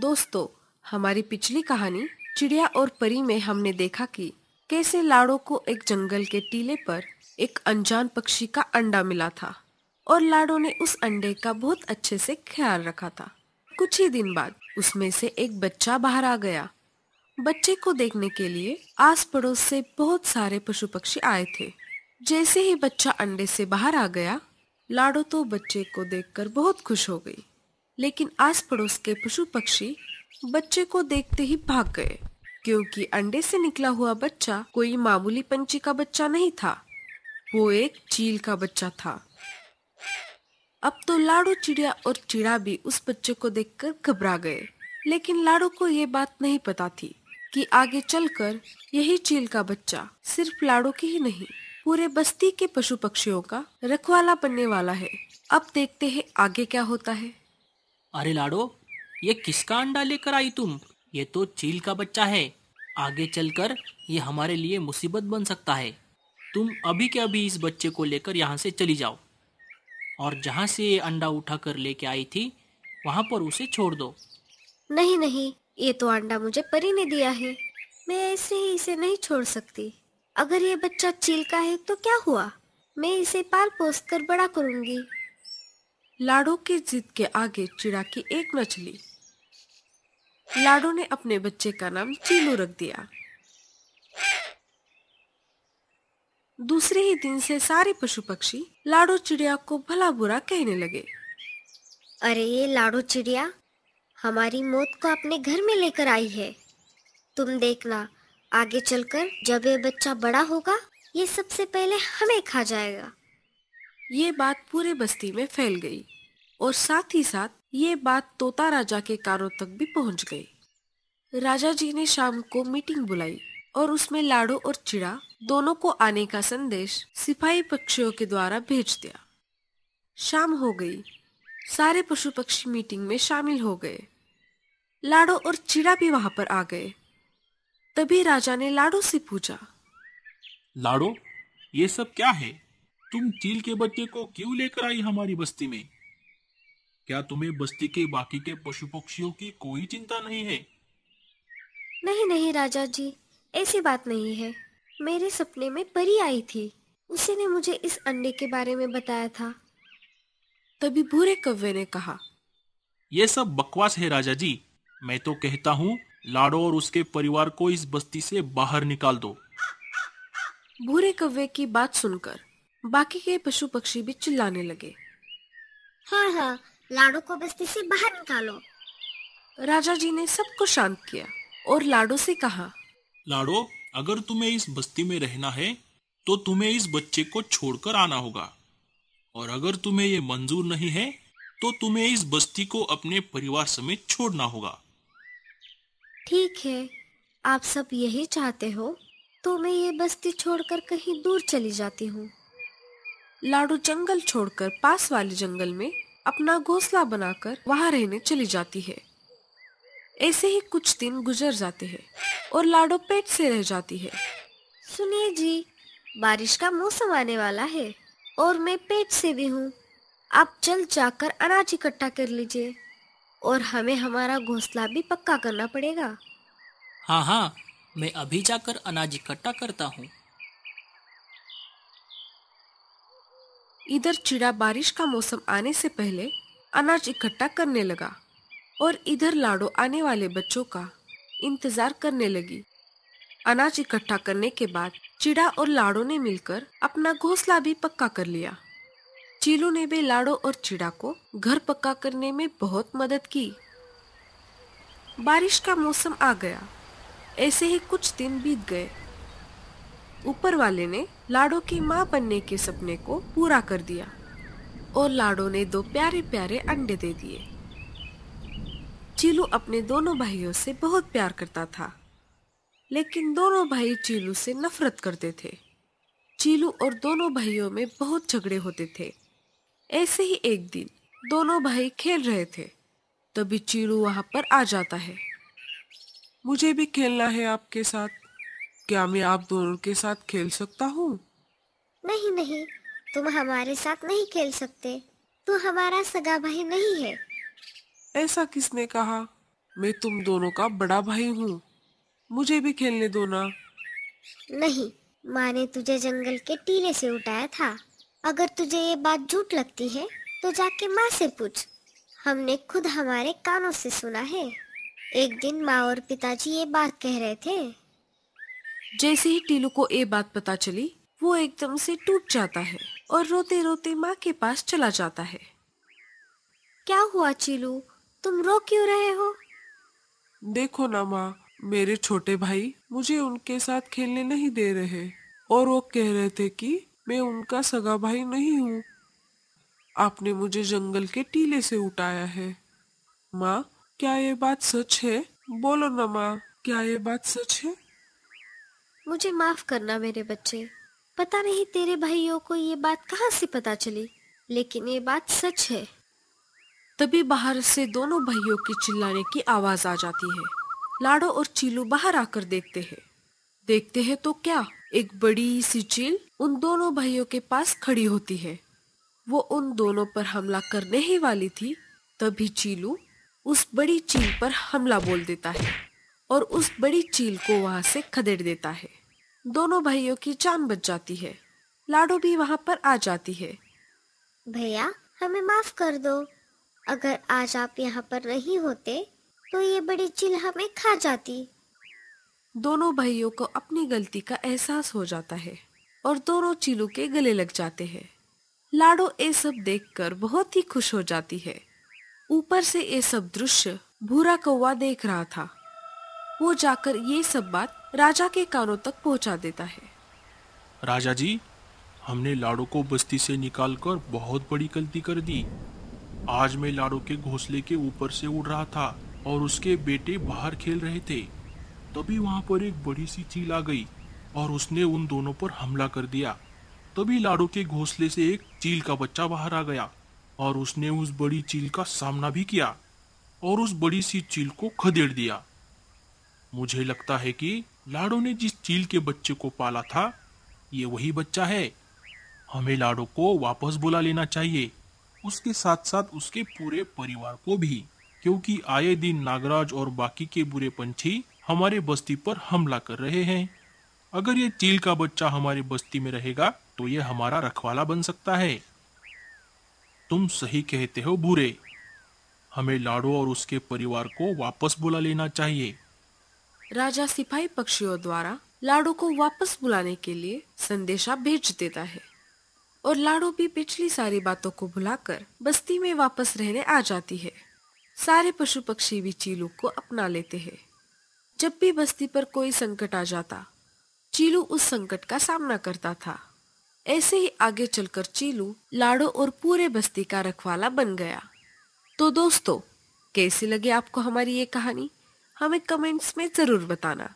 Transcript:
दोस्तों हमारी पिछली कहानी चिड़िया और परी में हमने देखा कि कैसे लाड़ो को एक जंगल के टीले पर एक अनजान पक्षी का अंडा मिला था और लाड़ो ने उस अंडे का बहुत अच्छे से ख्याल रखा था कुछ ही दिन बाद उसमें से एक बच्चा बाहर आ गया बच्चे को देखने के लिए आस पड़ोस से बहुत सारे पशु पक्षी आए थे जैसे ही बच्चा अंडे से बाहर आ गया लाडो तो बच्चे को देखकर बहुत खुश हो गई लेकिन आस पड़ोस के पशु पक्षी बच्चे को देखते ही भाग गए क्योंकि अंडे से निकला हुआ बच्चा कोई मामूली पंछी का बच्चा नहीं था वो एक चील का बच्चा था अब तो लाडो चिड़िया और चिड़ा भी उस बच्चे को देखकर घबरा गए लेकिन लाडो को ये बात नहीं पता थी कि आगे चलकर यही चील का बच्चा सिर्फ लाडो की ही नहीं पूरे बस्ती के पशु पक्षियों का रखवाला बनने वाला है अब देखते हैं आगे क्या होता है अरे लाडो ये किसका अंडा लेकर आई तुम ये तो चील का बच्चा है आगे चलकर ये हमारे लिए मुसीबत बन सकता है तुम अभी के अभी इस बच्चे को लेकर यहाँ से चली जाओ और जहाँ से ये अंडा उठा कर लेके आई थी वहाँ पर उसे छोड़ दो नहीं नहीं ये तो अंडा मुझे परी ने दिया है मैं ऐसे ही इसे नहीं छोड़ सकती अगर ये बच्चा चील का है तो क्या हुआ मैं इसे पाल पोस कर बड़ा करूंगी लाडो की जिद के आगे चिड़ा की एक मछली लाडो ने अपने बच्चे का नाम चीलू रख दिया दूसरे ही दिन से सारे पशु पक्षी लाडो चिड़िया को भला बुरा कहने लगे अरे ये लाडो चिड़िया हमारी मौत को अपने घर में लेकर आई है तुम देखना आगे चलकर जब ये बच्चा बड़ा होगा ये सबसे पहले हमें खा जाएगा ये बात पूरे बस्ती में फैल गई और साथ ही साथ ये बात तोता राजा के कारों तक भी पहुंच गई राजा जी ने शाम को मीटिंग बुलाई और उसमें लाडो और चिड़ा दोनों को आने का संदेश सिपाही पक्षियों के द्वारा भेज दिया शाम हो गई सारे पशु पक्षी मीटिंग में शामिल हो गए लाडो और चिड़ा भी वहां पर आ गए तभी राजा ने लाडो से पूछा लाडो ये सब क्या है तुम चील के बच्चे को क्यों लेकर आई हमारी बस्ती में क्या तुम्हें बस्ती के बाकी के पशु पक्षियों की कोई चिंता नहीं है नहीं नहीं राजा जी ऐसी बात नहीं है मेरे सपने में परी आई थी उसी ने मुझे इस अंडे के बारे में बताया था तभी भूरे कव्वे ने कहा यह सब बकवास है राजा जी मैं तो कहता हूँ लाडो और उसके परिवार को इस बस्ती से बाहर निकाल दो भूरे कव्वे की बात सुनकर बाकी के पशु पक्षी भी चिल्लाने लगे हाँ हाँ लाडो को बस्ती से बाहर निकालो राजा जी ने सबको शांत किया और लाडो से कहा लाडो अगर तुम्हें इस बस्ती में रहना है तो तुम्हें इस बच्चे को छोड़कर आना होगा और अगर तुम्हें ये मंजूर नहीं है तो तुम्हें इस बस्ती को अपने परिवार समेत छोड़ना होगा ठीक है आप सब यही चाहते हो तो मैं ये बस्ती छोड़कर कहीं दूर चली जाती हूँ लाडू जंगल छोड़कर पास वाले जंगल में अपना घोंसला बनाकर वहां रहने चली जाती है ऐसे ही कुछ दिन गुजर जाते हैं और लाडो पेट से रह जाती है सुनिए जी बारिश का मौसम आने वाला है और मैं पेट से भी हूँ आप जल्द जाकर अनाज इकट्ठा कर लीजिए और हमें हमारा घोंसला भी पक्का करना पड़ेगा हाँ हाँ मैं अभी जाकर अनाज इकट्ठा करता हूँ इधर चिड़ा बारिश का मौसम आने से पहले अनाज इकट्ठा करने लगा और इधर लाडो आने वाले बच्चों का इंतजार करने लगी अनाज इकट्ठा करने के बाद चिड़ा और लाडो ने मिलकर अपना घोंसला भी पक्का कर लिया चीलू ने भी लाडो और चिड़ा को घर पक्का करने में बहुत मदद की बारिश का मौसम आ गया ऐसे ही कुछ दिन बीत गए ऊपर वाले ने लाडो की माँ बनने के सपने को पूरा कर दिया और लाडो ने दो प्यारे प्यारे अंडे दे दिए चीलू अपने दोनों भाइयों से बहुत प्यार करता था लेकिन दोनों भाई चीलू से नफरत करते थे चीलू और दोनों भाइयों में बहुत झगड़े होते थे ऐसे ही एक दिन दोनों भाई खेल रहे थे तभी चीलू वहाँ पर आ जाता है मुझे भी खेलना है आपके साथ क्या मैं आप दोनों के साथ खेल सकता हूँ नहीं नहीं तुम हमारे साथ नहीं खेल सकते तू हमारा सगा भाई नहीं है ऐसा किसने कहा मैं तुम दोनों का बड़ा भाई हूँ मुझे भी खेलने दो ना नहीं माँ ने तुझे जंगल के टीले से उठाया था अगर तुझे ये बात झूठ लगती है तो जाके माँ से पूछ हमने खुद हमारे कानों से सुना है एक दिन माँ और पिताजी ये बात कह रहे थे जैसे ही टीलू को ये बात पता चली वो एकदम से टूट जाता है और रोते रोते माँ के पास चला जाता है क्या हुआ चीलू तुम रो क्यों रहे हो देखो ना माँ मेरे छोटे भाई मुझे उनके साथ खेलने नहीं दे रहे और वो कह रहे थे कि मैं उनका सगा भाई नहीं हूँ आपने मुझे जंगल के टीले से उठाया है माँ क्या ये बात सच है बोलो ना माँ क्या ये बात सच है मुझे माफ करना मेरे बच्चे पता नहीं तेरे भाइयों को ये बात कहाँ से पता चली लेकिन ये बात सच है तभी बाहर से दोनों भाइयों की चिल्लाने की आवाज आ जाती है लाडो और चीलू बाहर आकर देखते हैं देखते हैं तो क्या एक बड़ी सी चील उन दोनों भाइयों के पास खड़ी होती है वो उन दोनों पर हमला करने ही वाली थी तभी चीलू उस बड़ी चील पर हमला बोल देता है और उस बड़ी चील को वहां से खदेड़ देता है दोनों भाइयों की जान बच जाती है लाडो भी वहां पर आ जाती है भैया हमें माफ कर दो अगर आज आप यहाँ पर नहीं होते तो ये बड़ी चील हमें खा जाती दोनों भाइयों को अपनी गलती का एहसास हो जाता है और दोनों चीलों के गले लग जाते हैं लाडो ये सब देखकर बहुत ही खुश हो जाती है ऊपर से ये सब दृश्य भूरा कौवा देख रहा था वो जाकर ये सब बात राजा के कानों तक पहुंचा देता है राजा जी हमने लाड़ो को बस्ती से निकालकर बहुत बड़ी गलती कर दी आज मैं लाड़ो के घोंसले के ऊपर से उड़ रहा था और उसके बेटे बाहर खेल रहे थे तभी वहाँ पर एक बड़ी सी चील आ गई और उसने उन दोनों पर हमला कर दिया तभी लाड़ो के घोंसले से एक चील का बच्चा बाहर आ गया और उसने उस बड़ी चील का सामना भी किया और उस बड़ी सी चील को खदेड़ दिया मुझे लगता है कि लाडो ने जिस चील के बच्चे को पाला था ये वही बच्चा है हमें लाडो को वापस बुला लेना चाहिए उसके साथ साथ उसके पूरे परिवार को भी क्योंकि आए दिन नागराज और बाकी के बुरे पंछी हमारे बस्ती पर हमला कर रहे हैं अगर ये चील का बच्चा हमारे बस्ती में रहेगा तो ये हमारा रखवाला बन सकता है तुम सही कहते हो बुरे हमें लाडो और उसके परिवार को वापस बुला लेना चाहिए राजा सिपाही पक्षियों द्वारा लाडो को वापस बुलाने के लिए संदेशा भेज देता है और लाडो भी पिछली सारी बातों को भुलाकर बस्ती में वापस रहने आ जाती है सारे पशु पक्षी भी चीलू को अपना लेते हैं जब भी बस्ती पर कोई संकट आ जाता चीलू उस संकट का सामना करता था ऐसे ही आगे चलकर चीलू लाडो और पूरे बस्ती का रखवाला बन गया तो दोस्तों कैसी लगी आपको हमारी ये कहानी हमें कमेंट्स में ज़रूर बताना